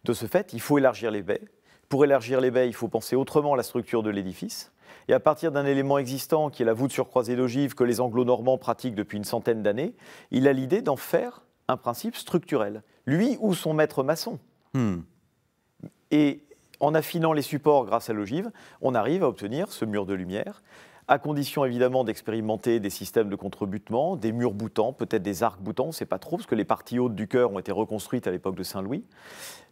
De ce fait, il faut élargir les baies. Pour élargir les baies, il faut penser autrement à la structure de l'édifice et à partir d'un élément existant qui est la voûte surcroisée d'ogive que les anglo-normands pratiquent depuis une centaine d'années, il a l'idée d'en faire un principe structurel, lui ou son maître maçon. Hmm. Et en affinant les supports grâce à l'ogive, on arrive à obtenir ce mur de lumière, à condition évidemment d'expérimenter des systèmes de contrebutement, des murs boutants, peut-être des arcs boutants, on ne pas trop, parce que les parties hautes du cœur ont été reconstruites à l'époque de Saint-Louis.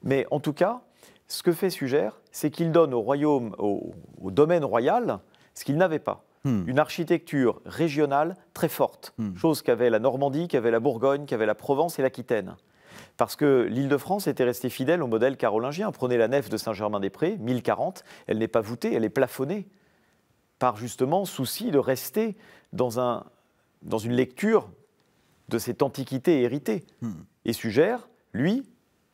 Mais en tout cas, ce que fait Sugère, c'est qu'il donne au royaume, au, domaine royal, ce qu'il n'avait pas. Hmm. Une architecture régionale très forte, hmm. chose qu'avait la Normandie, qu'avait la Bourgogne, qu'avait la Provence et l'Aquitaine parce que l'Île-de-France était restée fidèle au modèle carolingien. Prenez la nef de Saint-Germain-des-Prés, 1040, elle n'est pas voûtée, elle est plafonnée par justement souci de rester dans, une lecture de cette antiquité héritée. Hmm. Et suggère, lui,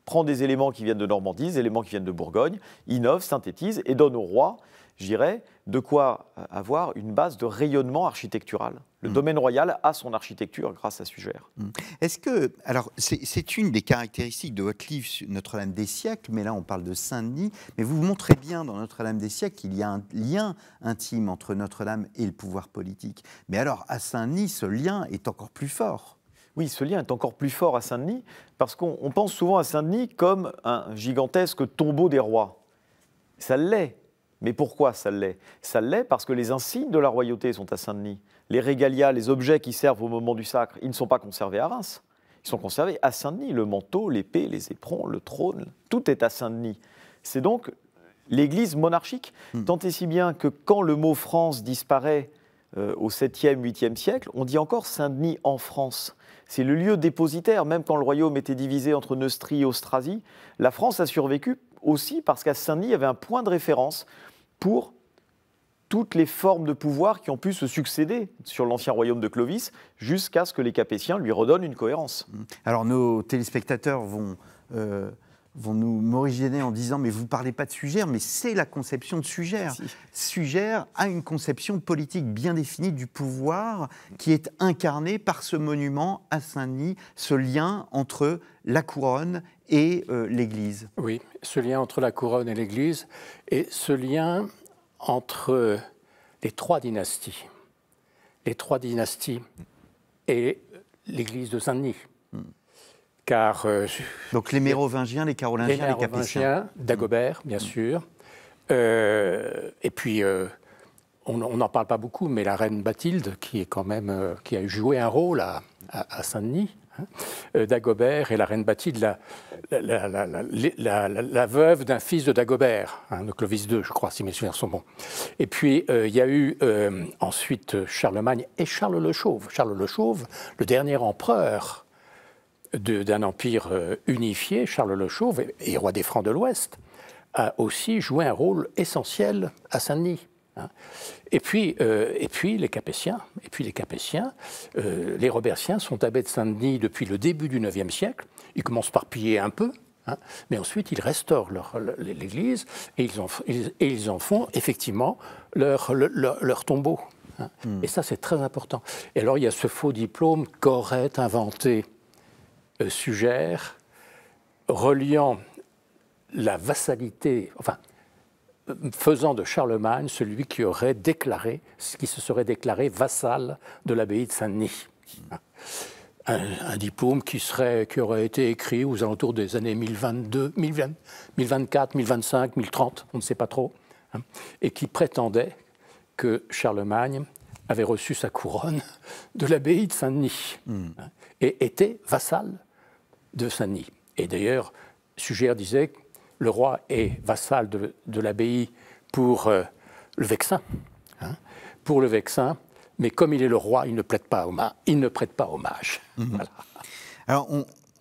prend des éléments qui viennent de Normandie, des éléments qui viennent de Bourgogne, innove, synthétise et donne au roi je de quoi avoir une base de rayonnement architectural. Le mm. domaine royal a son architecture grâce à Sugère. Mm. Est-ce que, alors, c'est une des caractéristiques de votre livre Notre-Dame des siècles, mais là on parle de Saint-Denis, mais vous montrez bien dans Notre-Dame des siècles qu'il y a un lien intime entre Notre-Dame et le pouvoir politique. Mais alors, à Saint-Denis, ce lien est encore plus fort. Oui, ce lien est encore plus fort à Saint-Denis, parce qu'on pense souvent à Saint-Denis comme un gigantesque tombeau des rois. Ça l'est, mais pourquoi ça l'est Ça l'est parce que les insignes de la royauté sont à Saint-Denis. Les régalias, les objets qui servent au moment du sacre, ils ne sont pas conservés à Reims. Ils sont conservés à Saint-Denis. Le manteau, l'épée, les éperons, le trône, tout est à Saint-Denis. C'est donc l'Église monarchique, hmm. tant et si bien que quand le mot France disparaît euh, au 7e, 8e siècle, on dit encore Saint-Denis en France. C'est le lieu dépositaire, même quand le royaume était divisé entre Neustrie et Austrasie, la France a survécu aussi parce qu'à Saint-Denis, il y avait un point de référence pour toutes les formes de pouvoir qui ont pu se succéder sur l'ancien royaume de Clovis jusqu'à ce que les Capétiens lui redonnent une cohérence. Mm. Alors nos téléspectateurs vont euh, vont nous m'originer en disant mais vous parlez pas de Suger », mais c'est la conception de Suger. Suger a une conception politique bien définie du pouvoir qui est incarnée par ce monument à Saint-Denis, ce lien entre la couronne et euh, l'Église. Oui, ce lien entre la couronne et l'Église et ce lien entre les trois dynasties, les trois dynasties et l'Église de Saint-Denis. Hmm car... Euh, Donc les Mérovingiens, les Carolingiens, les, les Capétiens. Mm-hmm. Dagobert, bien sûr. Euh, et puis, euh, on n'en parle pas beaucoup, mais la reine Bathilde, qui est quand même, qui a joué un rôle à, Saint-Denis, hein, Dagobert et la reine Bathilde, la, veuve d'un fils de Dagobert, hein, de Clovis II, je crois, si mes souvenirs sont bons. Et puis, il y a eu ensuite Charlemagne et Charles le Chauve. Charles le Chauve, le dernier empereur d'un empire euh, unifié, Charles le Chauve, et roi des Francs de l'Ouest, a aussi joué un rôle essentiel à Saint-Denis. Hein. Et puis, euh, et puis les Capétiens, et puis les Capétiens, euh, les Robertiens sont abbés de Saint-Denis depuis le début du IXe siècle. Ils commencent par piller un peu, hein, mais ensuite ils restaurent l'église et ils, en, font effectivement leur, leur, tombeau. Hein. Hmm. Et ça, c'est très important. Et alors, il y a ce faux diplôme qu'aurait inventé euh, suggère, reliant la vassalité, enfin, faisant de Charlemagne celui qui aurait déclaré, qui se serait déclaré vassal de l'abbaye de Saint-Denis. Un, diplôme qui, serait, qui aurait été écrit aux alentours des années 1022, 1024, 1025, 1030, on ne sait pas trop, hein, et qui prétendait que Charlemagne avait reçu sa couronne de l'abbaye de Saint-Denis hmm. hein, et était vassal de Saint-Denis. Et d'ailleurs, Suger disait le roi est vassal de, l'abbaye pour euh, le Vexin. Hein, pour le Vexin, mais comme il est le roi, il ne prête pas hommage. Il ne prête pas hommage. Mhm. Alors,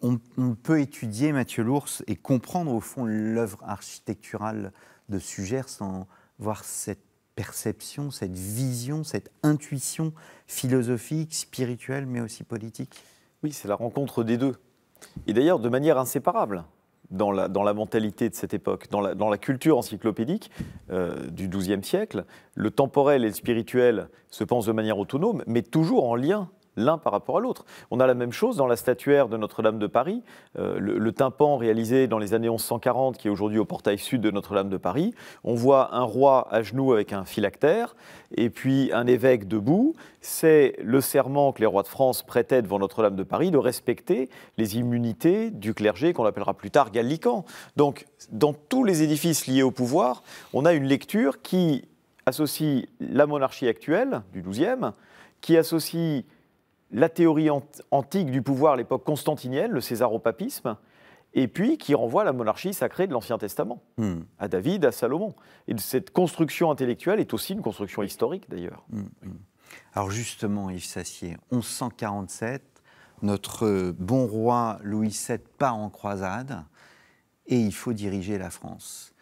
on, peut étudier Mathieu Lours et comprendre au fond l'œuvre architecturale de Sugère sans voir cette perception, cette vision, cette intuition philosophique, spirituelle, mais aussi politique. Oui, c'est la rencontre des deux. Et d'ailleurs, de manière inséparable. Dans la, mentalité de cette époque, dans la, culture encyclopédique euh, du XIIe siècle, le temporel et le spirituel se pensent de manière autonome, mais toujours en lien l'un par rapport à l'autre. On a la même chose dans la statuaire de Notre-Dame de Paris, euh, le, tympan réalisé dans les années 1140, qui est aujourd'hui au portail sud de Notre-Dame de Paris. On voit un roi à genoux avec un phylactère, et puis un évêque debout. C'est le serment que les rois de France prêtaient devant Notre-Dame de Paris de respecter les immunités du clergé, qu'on appellera plus tard gallican. Donc, dans tous les édifices liés au pouvoir, on a une lecture qui associe la monarchie actuelle du XIIe, qui associe la théorie antique du pouvoir à l'époque constantinienne, le césaropapisme, et puis qui renvoie à la monarchie sacrée de l'Ancien Testament, hmm. à David, à Salomon. Et cette construction intellectuelle est aussi une construction historique d'ailleurs. Hmm, hmm. Alors justement, Yves Sassier, 1147, notre euh, bon roi Louis VII part en croisade et il faut diriger la France.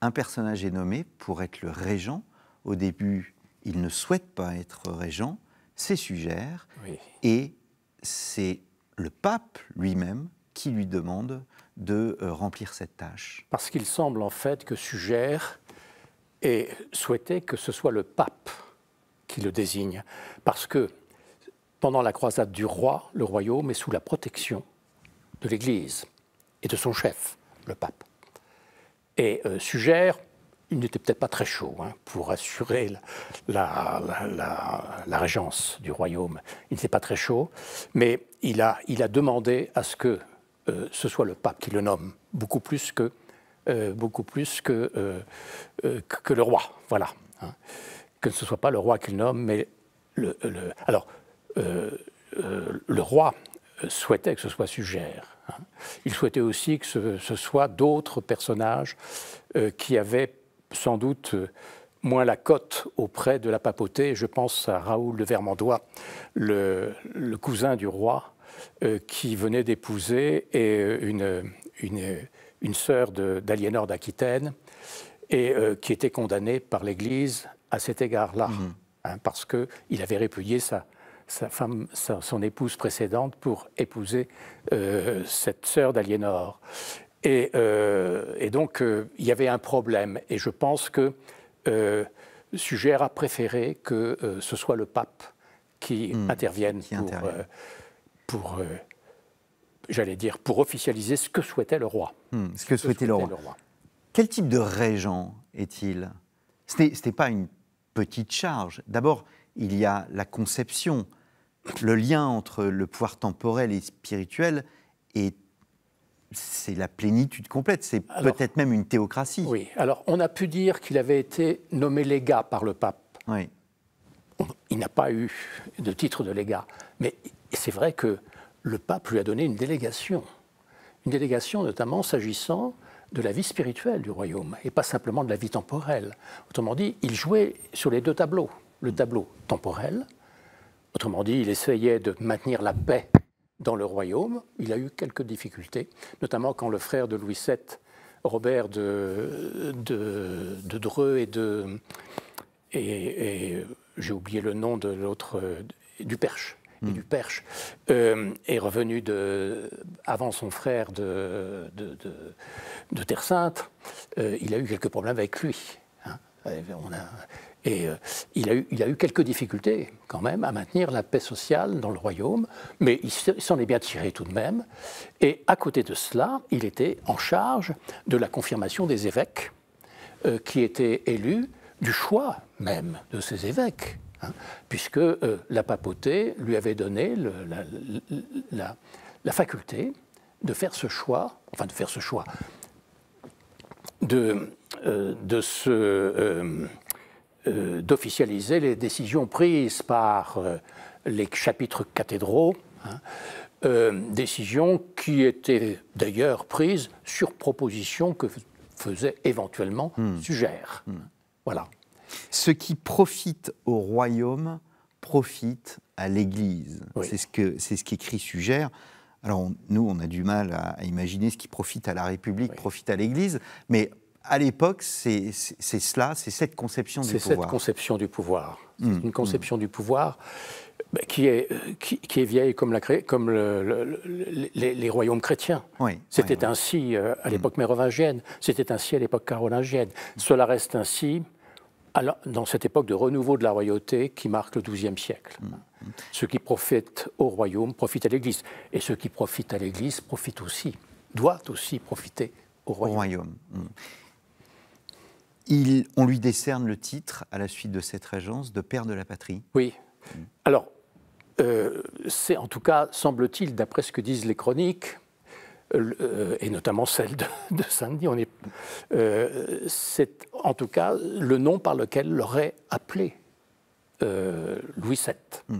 Un personnage est nommé pour être le régent. Au début, il ne souhaite pas être régent. C'est Sugère et c'est le pape lui-même qui lui demande de euh, remplir cette tâche. Parce qu'il semble en fait que suggère et souhaité que ce soit le pape qui le désigne, parce que pendant la croisade du roi, le royaume est sous la protection de l'Église et de son chef, le pape. Et euh, Sugère il n'était peut-être pas très chaud hein, pour assurer la, la, la, régence du royaume. Il n'était pas très chaud, mais il a, il a demandé à ce que euh, ce soit le pape qui le nomme, beaucoup plus que, euh, beaucoup plus euh, que, que le roi. Voilà. Hein. Que ce ne soit pas le roi qui le nomme, mais le. alors, le roi souhaitait que ce soit Sugère. Hein. Il souhaitait aussi que ce, ce soit d'autres personnages qui avaient sans doute euh, moins la cote auprès de la papauté. Je pense à Raoul de Vermandois, le, cousin du roi, euh, qui venait d'épouser euh, une, une, une sœur d'Aliénor d'Aquitaine et qui était condamné par l'Église à cet égard-là, mhm. hein, parce qu'il avait répudié sa, sa femme, son épouse précédente pour épouser cette sœur d'Aliénor. Euh, et, donc, euh, il y avait un problème. Et je pense que euh, Suger a préféré que ce soit le pape qui hmm, intervienne pour, pour j'allais dire, pour officialiser ce que souhaitait le roi. Hmm, ce, que, souhaitait, le, roi. le, roi. Quel type de régent est-il Ce n'était pas une petite charge. D'abord, il y a la conception. Le lien entre le pouvoir temporel et spirituel est c'est la plénitude complète, c'est peut-être même une théocratie. Oui, alors on a pu dire qu'il avait été nommé légat par le pape. Oui. Il n'a pas eu de titre de légat, mais c'est vrai que le pape lui a donné une délégation. Une délégation notamment s'agissant de la vie spirituelle du royaume, et pas simplement de la vie temporelle. Autrement dit, il jouait sur les deux tableaux. Le tableau temporel, autrement dit, il essayait de maintenir la paix dans le royaume. Il a eu quelques difficultés, notamment quand le frère de Louis VII, Robert de, de, de Dreux et de. Et, j'ai oublié le nom de l'autre, du Perche. Et du mm. Perche euh, est revenu de, avant son frère de, de Terre Sainte. Euh, il a eu quelques problèmes avec lui. Hein. Euh, on a, et euh, il, a eu, quelques difficultés quand même à maintenir la paix sociale dans le royaume, mais il s'en est bien tiré tout de même. Et à côté de cela, il était en charge de la confirmation des évêques euh, qui étaient élus, du choix même de ces évêques, hein, puisque euh, la papauté lui avait donné la, faculté de faire ce choix, enfin de faire ce choix, de, de se, euh, d'officialiser les décisions prises par euh, les chapitres cathédraux, hein, euh, décisions qui étaient d'ailleurs prises sur proposition que faisait éventuellement hmm. Suger. Hmm. – Voilà. Ce qui profite au royaume profite à l'Église. C'est ce que c'est ce qu'écrit Sugère. Alors nous, on a du mal à, imaginer ce qui profite à la République, profite à l'Église, mais à l'époque, c'est cela, c'est cette conception du pouvoir. C'est cette conception du pouvoir. C'est hmm. une conception hmm. du pouvoir bah, qui, est, euh, qui, est vieille comme, la, comme le, les, royaumes chrétiens. Oui, C'était ainsi, euh, à hmm. l'époque mérovingienne, c'était ainsi à l'époque carolingienne. Cela reste ainsi alors, dans cette époque de renouveau de la royauté qui marque le XIIe siècle. Ce qui profite au royaume profite à l'Église. Et ce qui profite à l'Église profite aussi, doit aussi profiter au royaume. Au royaume on lui décerne le titre, à la suite de cette régence, de Père de la Patrie. Oui. Mm. Alors, euh, c'est en tout cas, semble-t-il, d'après ce que disent les chroniques, euh, euh, et notamment celle de, Saint-Denis, c'est en tout cas le nom par lequel l'aurait appelé Louis VII.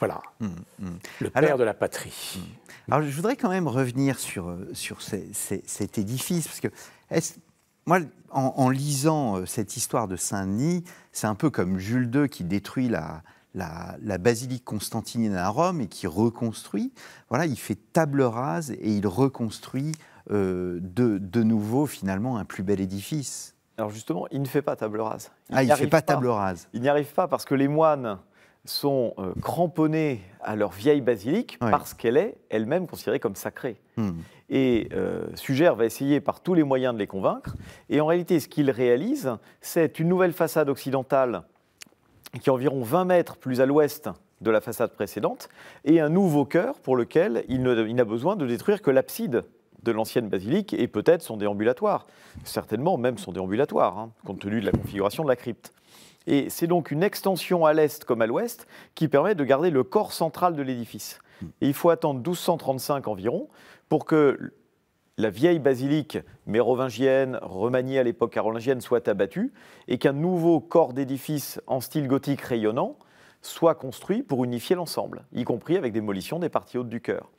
Voilà, mmh, mmh. le père de la patrie. Mmh. Alors je voudrais quand même revenir sur, euh, sur cet édifice, parce que moi, en, lisant euh, cette histoire de Saint-Denis, c'est un peu comme Jules II qui détruit la, la, basilique constantinienne à Rome et qui reconstruit. Voilà, il fait table rase et il reconstruit euh, de, nouveau finalement un plus bel édifice. Alors justement, il ne fait pas table rase. ah, il ne fait pas, table rase. Il n'y arrive pas parce que les moines sont euh, cramponnés à leur vieille basilique parce qu'elle est elle-même considérée comme sacrée. Hmm. Et euh, Suger va essayer par tous les moyens de les convaincre. Et en réalité, ce qu'il réalise, c'est une nouvelle façade occidentale qui est environ 20 mètres plus à l'ouest de la façade précédente, et un nouveau cœur pour lequel il n'a besoin de détruire que l'abside de l'ancienne basilique et peut-être son déambulatoire. Certainement même son déambulatoire, hein, compte tenu de la configuration de la crypte. Et c'est donc une extension à l'est comme à l'ouest qui permet de garder le corps central de l'édifice. Et il faut attendre 1235 environ pour que la vieille basilique mérovingienne, remaniée à l'époque carolingienne, soit abattue et qu'un nouveau corps d'édifice en style gothique rayonnant soit construit pour unifier l'ensemble, y compris avec démolition des parties hautes du cœur.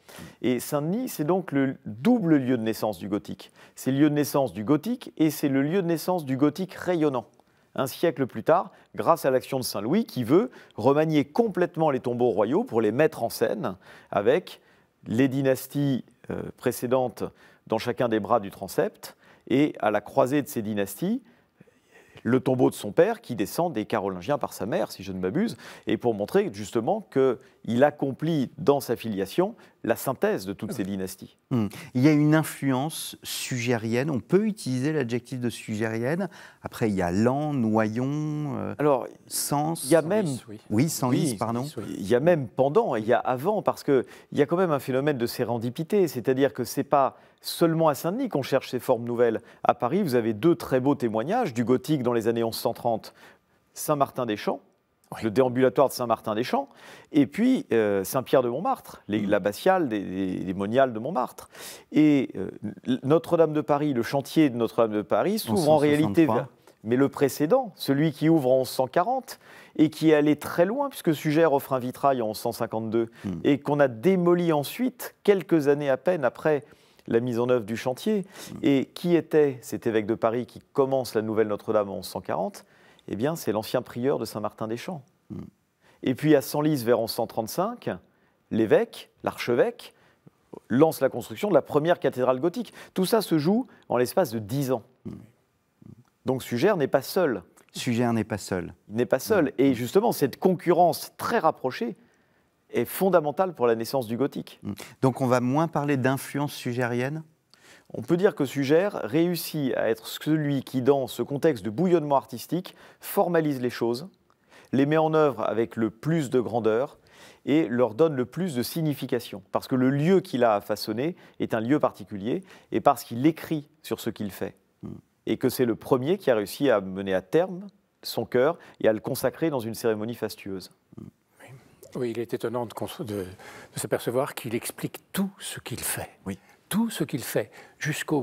Et Saint-Denis, c'est donc le double lieu de naissance du gothique. C'est le lieu de naissance du gothique et c'est le lieu de naissance du gothique rayonnant un siècle plus tard, grâce à l'action de Saint-Louis, qui veut remanier complètement les tombeaux royaux pour les mettre en scène avec les dynasties euh, précédentes dans chacun des bras du transept, et à la croisée de ces dynasties, le tombeau de son père qui descend des Carolingiens par sa mère, si je ne m'abuse, et pour montrer justement qu'il accomplit dans sa filiation la synthèse de toutes ces dynasties. Hmm. Il y a une influence sugérienne, on peut utiliser l'adjectif de sugérienne. Après, il y a lent, Noyon, euh, Alors, Sens. Il y a même. Oui, oui, pardon. Il y a même pendant, il y a avant, parce qu'il y a quand même un phénomène de sérendipité, c'est-à-dire que c'est pas seulement à Saint-Denis qu'on cherche ces formes nouvelles. À Paris, vous avez deux très beaux témoignages du gothique dans les années 1130. Saint-Martin-des-Champs, le déambulatoire de Saint-Martin-des-Champs, et puis euh, Saint-Pierre de Montmartre, mm. l'abbatiale des, des, moniales de Montmartre. Et euh, Notre-Dame de Paris, le chantier de Notre-Dame de Paris s'ouvre en réalité. Mais le précédent, celui qui ouvre en 1140 et qui est allé très loin, puisque Sugère offre un vitrail en 1152 mm. et qu'on a démoli ensuite, quelques années à peine après la mise en œuvre du chantier. Mm. Et qui était cet évêque de Paris qui commence la nouvelle Notre-Dame en 1140 Eh bien, c'est l'ancien prieur de Saint-Martin-des-Champs. Mm. Et puis à Senlis, vers 1135, l'évêque, l'archevêque, lance la construction de la première cathédrale gothique. Tout ça se joue en l'espace de dix ans. Mm. Donc Sugère n'est pas seul. Sugère n'est pas seul. Il n'est pas seul. Et justement, cette concurrence très rapprochée est fondamentale pour la naissance du gothique. Mm. Donc on va moins parler d'influence sugérienne on peut dire que Sugère réussit à être celui qui, dans ce contexte de bouillonnement artistique, formalise les choses, les met en œuvre avec le plus de grandeur et leur donne le plus de signification. Parce que le lieu qu'il a à façonner est un lieu particulier et parce qu'il écrit sur ce qu'il fait. Mm. Et que c'est le premier qui a réussi à mener à terme son cœur et à le consacrer dans une cérémonie fastueuse. Oui, il est étonnant de, de, s'apercevoir qu'il explique tout ce qu'il fait. Oui. Tout ce qu'il fait, jusqu'à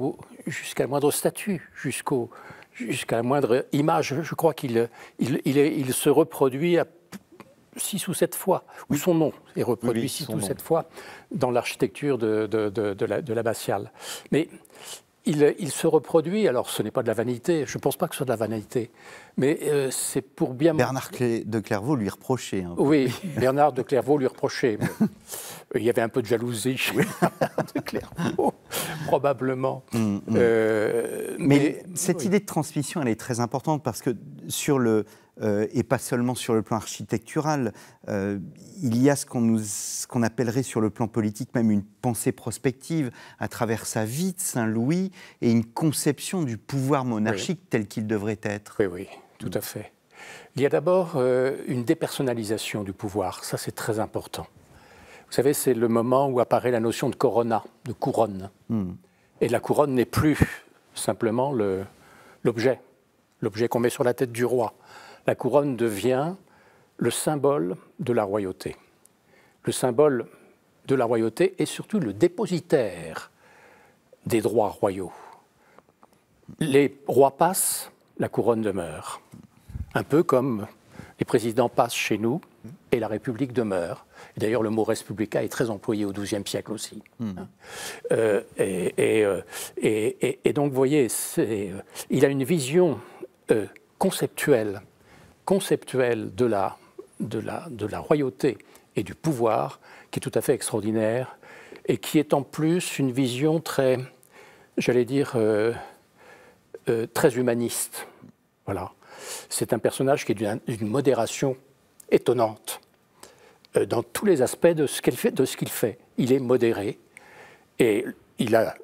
la moindre statue, jusqu'à la moindre image. Je crois qu'il il, il, se reproduit à six ou sept fois, ou son nom est reproduit six ou sept fois dans l'architecture de, de, l'abbatiale. La, Mais il, se reproduit. Alors, ce n'est pas de la vanité. Je ne pense pas que ce soit de la vanité. Mais euh, c'est pour bien. Bernard de Clairvaux lui reprochait. Hein. Oui, Bernard de Clairvaux lui reprochait. Euh, il y avait un peu de jalousie chez Bernard de Clairvaux, probablement. Mm, mm. Euh, mais, cette idée de transmission, elle est très importante parce que sur le, euh, et pas seulement sur le plan architectural. Euh, il y a ce qu'on appellerait sur le plan politique même une pensée prospective à travers sa vie de Saint-Louis et une conception du pouvoir monarchique tel qu'il devrait être. Oui, oui, tout à fait. Il y a d'abord euh, une dépersonnalisation du pouvoir, ça c'est très important. Vous savez, c'est le moment où apparaît la notion de corona, de couronne. Hmm. Et la couronne n'est plus simplement l'objet, l'objet qu'on met sur la tête du roi la couronne devient le symbole de la royauté. Le symbole de la royauté est surtout le dépositaire des droits royaux. Les rois passent, la couronne demeure. Un peu comme les présidents passent chez nous et la République demeure. D'ailleurs, le mot respublica est très employé au XIIe siècle aussi. Hmm. Hein. Euh, euh, et, donc, vous voyez, euh, il a une vision conceptuelle conceptuel de la, royauté et du pouvoir qui est tout à fait extraordinaire et qui est en plus une vision très, j'allais dire, euh, euh, très humaniste. Voilà. C'est un personnage qui est d'une modération étonnante euh, dans tous les aspects de ce qu'il fait, fait, Il est modéré et il a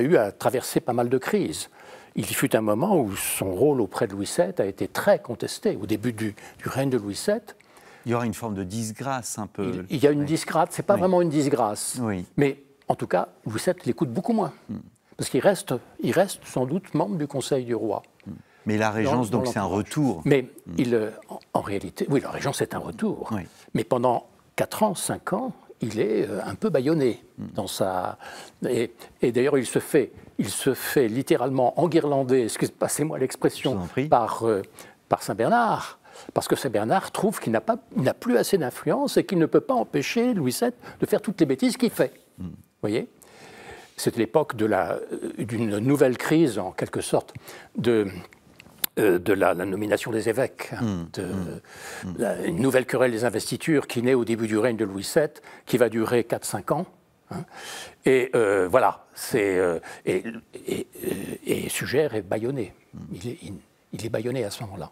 eu à traverser pas mal de crises il fut un moment où son rôle auprès de Louis VII a été très contesté. Au début du, règne de Louis VII, il y aura une forme de disgrâce un peu. Il, y a une disgrâce, c'est pas vraiment une disgrâce. Mais en tout cas, Louis VII l'écoute beaucoup moins. Hmm. Parce qu'il reste, il reste sans doute membre du Conseil du roi. Hmm. Mais la régence, donc, c'est un retour. Mais hmm. il, en, en, réalité, oui, la régence, c'est un retour. Mais pendant 4 ans, 5 ans, il est euh, un peu bâillonné hmm. dans sa. Et, d'ailleurs, il se fait, il se fait littéralement enguirlander, excusez, moi l'expression, par, euh, par Saint Bernard. Parce que Saint Bernard trouve qu'il n'a plus assez d'influence et qu'il ne peut pas empêcher Louis VII de faire toutes les bêtises qu'il fait. Hmm. Vous voyez C'était l'époque euh, d'une nouvelle crise, en quelque sorte, de, euh, de la, nomination des évêques, hein, mmh, de, mmh, mmh. la, une nouvelle querelle des investitures qui naît au début du règne de Louis VII, qui va durer 4-5 ans. Hein. et euh, voilà, c'est euh, et, et, et, est bâillonné. Il, est, il, il est bâillonné à ce moment-là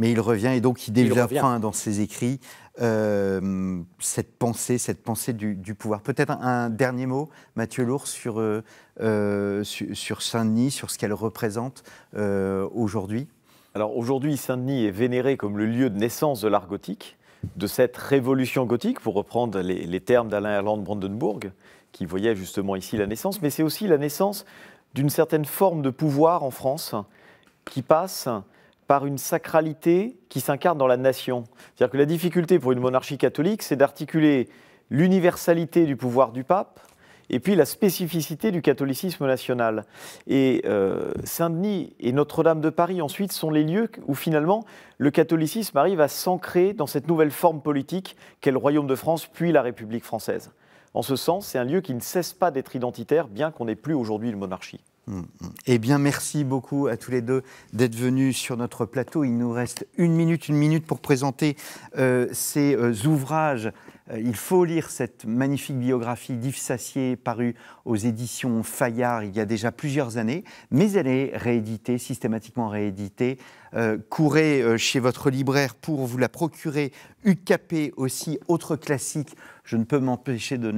mais il revient et donc il développe dans ses écrits euh, cette pensée, cette pensée du, pouvoir. Peut-être un, dernier mot, Mathieu Lourd, sur, euh, euh, sur, Saint-Denis, sur ce qu'elle représente aujourd'hui. Alors aujourd'hui, Saint-Denis est vénéré comme le lieu de naissance de l'art gothique, de cette révolution gothique, pour reprendre les, termes d'Alain Erland Brandenburg, qui voyait justement ici la naissance, mais c'est aussi la naissance d'une certaine forme de pouvoir en France qui passe par une sacralité qui s'incarne dans la nation. C'est-à-dire que la difficulté pour une monarchie catholique, c'est d'articuler l'universalité du pouvoir du pape et puis la spécificité du catholicisme national. Et euh, Saint-Denis et Notre-Dame de Paris, ensuite, sont les lieux où finalement le catholicisme arrive à s'ancrer dans cette nouvelle forme politique qu'est le Royaume de France, puis la République française. En ce sens, c'est un lieu qui ne cesse pas d'être identitaire, bien qu'on n'ait plus aujourd'hui une monarchie. Eh bien, merci beaucoup à tous les deux d'être venus sur notre plateau. Il nous reste une minute, une minute pour présenter euh, ces euh, ouvrages euh, il faut lire cette magnifique biographie d'Yves Sassier parue aux éditions Fayard il y a déjà plusieurs années, mais elle est rééditée, systématiquement rééditée. Euh, courez euh, chez votre libraire pour vous la procurer. UKP aussi, autre classique. Je ne peux m'empêcher de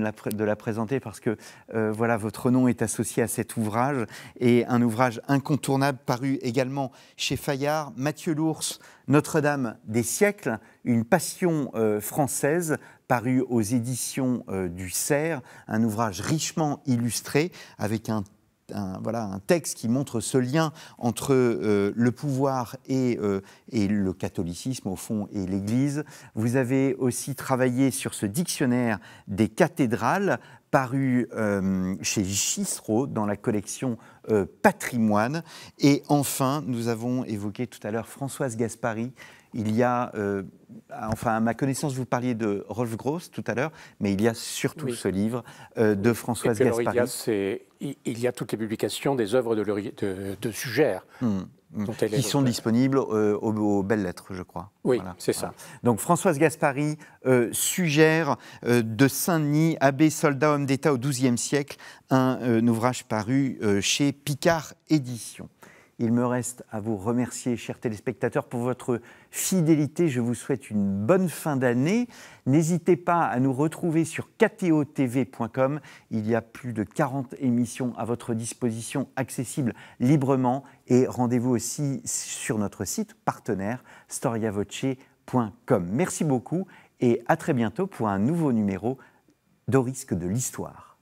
la, présenter parce que voilà, votre nom est associé à cet ouvrage et un ouvrage incontournable paru également chez Fayard. Mathieu Lours, notre-Dame des siècles, une passion euh, française parue aux éditions euh, du Cerf, un ouvrage richement illustré avec un un, voilà, un texte qui montre ce lien entre euh, le pouvoir euh, et, le catholicisme, au fond, et l'Église. Vous avez aussi travaillé sur ce dictionnaire des cathédrales paru euh, chez Cicero dans la collection Patrimoine. Et enfin, nous avons évoqué tout à l'heure Françoise Gaspari, il y a, euh, enfin, à ma connaissance, vous parliez de Rolf Gross tout à l'heure, mais il y a surtout ce livre euh, de Françoise et Gaspari. Il, y a toutes les publications des œuvres de, de, Sugère. Hmm, hmm. qui sont disponibles euh, aux, belles lettres, je crois. Oui, c'est ça. Donc Françoise Gaspari Suger, de Saint-Denis, abbé, soldat, homme d'État au XIIe siècle, un, un ouvrage paru chez Picard Éditions. Il me reste à vous remercier, chers téléspectateurs, pour votre fidélité. Je vous souhaite une bonne fin d'année. N'hésitez pas à nous retrouver sur ktotv.com. Il y a plus de 40 émissions à votre disposition, accessibles librement. Et rendez-vous aussi sur notre site partenaire storiavoce.com. Merci beaucoup et à très bientôt pour un nouveau numéro d'Au risque de l'histoire.